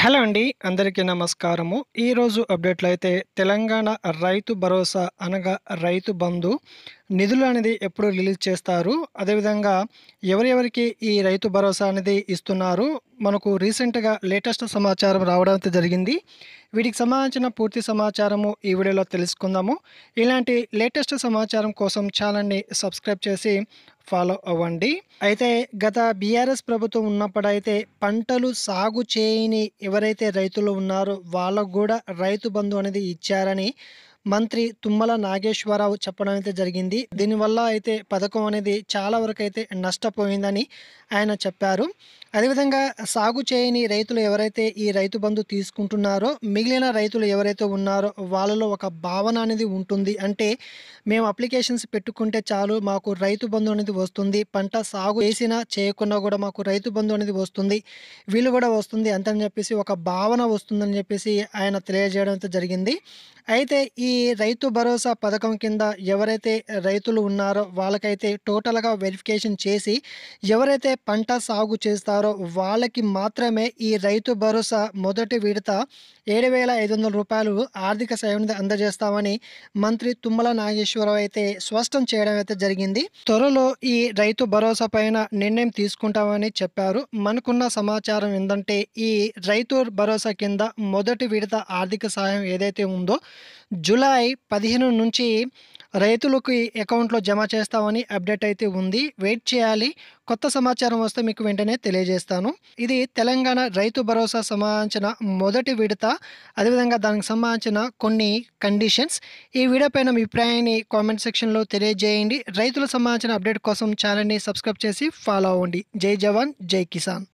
hello అండి అందరికీ నమస్కారము ఈరోజు అప్డేట్లు అయితే తెలంగాణ రైతు భరోసా అనగా రైతు బంధు నిధులు అనేది ఎప్పుడు రిలీజ్ చేస్తారు అదేవిధంగా ఎవరెవరికి ఈ రైతు భరోసా అనేది ఇస్తున్నారు మనకు రీసెంట్గా లేటెస్ట్ సమాచారం రావడం జరిగింది వీటికి సంబంధించిన పూర్తి సమాచారము ఈ వీడియోలో తెలుసుకుందాము ఇలాంటి లేటెస్ట్ సమాచారం కోసం ఛానల్ని సబ్స్క్రైబ్ చేసి ఫాలో అవ్వండి అయితే గత బీఆర్ఎస్ ప్రభుత్వం ఉన్నప్పుడైతే పంటలు సాగు చేయని ఎవరైతే రైతులు ఉన్నారో వాళ్ళకు కూడా రైతు బంధు అనేది ఇచ్చారని మంత్రి తుమ్మల నాగేశ్వరరావు చెప్పడం అయితే జరిగింది దీనివల్ల అయితే పథకం అనేది చాలా వరకు అయితే నష్టపోయిందని ఆయన చెప్పారు అదేవిధంగా సాగు చేయని రైతులు ఎవరైతే ఈ రైతు బంధు తీసుకుంటున్నారో మిగిలిన రైతులు ఎవరైతే ఉన్నారో వాళ్ళలో ఒక భావన అనేది ఉంటుంది అంటే మేము అప్లికేషన్స్ పెట్టుకుంటే చాలు మాకు రైతు బంధు అనేది వస్తుంది పంట సాగు చేసినా చేయకుండా కూడా మాకు రైతు బంధు అనేది వస్తుంది వీళ్ళు కూడా వస్తుంది అంతని చెప్పేసి ఒక భావన వస్తుందని చెప్పేసి ఆయన తెలియజేయడం అయితే జరిగింది అయితే ఈ ఈ రైతు భరోసా పథకం కింద ఎవరైతే రైతులు ఉన్నారో వాళ్ళకైతే టోటల్గా వెరిఫికేషన్ చేసి ఎవరైతే పంట సాగు చేస్తారో వాళ్ళకి మాత్రమే ఈ రైతు భరోసా మొదటి విడత ఏడు వేల ఐదు వందల రూపాయలు ఆర్థిక సాయం అందజేస్తామని మంత్రి తుమ్మల నాగేశ్వరరావు అయితే స్పష్టం చేయడం అయితే జరిగింది త్వరలో ఈ రైతు భరోసా పైన నిర్ణయం తీసుకుంటామని చెప్పారు మనకున్న సమాచారం ఏంటంటే ఈ రైతు భరోసా కింద మొదటి విడత ఆర్థిక సహాయం ఏదైతే ఉందో జూలై పదిహేను నుంచి రైతులకు అకౌంట్లో జమ చేస్తామని అప్డేట్ అయితే ఉంది వెయిట్ చేయాలి కొత్త సమాచారం వస్తే మీకు వెంటనే తెలియజేస్తాను ఇది తెలంగాణ రైతు భరోసా సంబంధించిన మొదటి విడత అదేవిధంగా దానికి సంబంధించిన కొన్ని కండిషన్స్ ఈ వీడియో పైన మీ అభిప్రాయాన్ని కామెంట్ సెక్షన్లో తెలియజేయండి రైతులకు సంబంధించిన అప్డేట్ కోసం ఛానల్ని సబ్స్క్రైబ్ చేసి ఫాలో అవ్వండి జై జవాన్ జై కిసాన్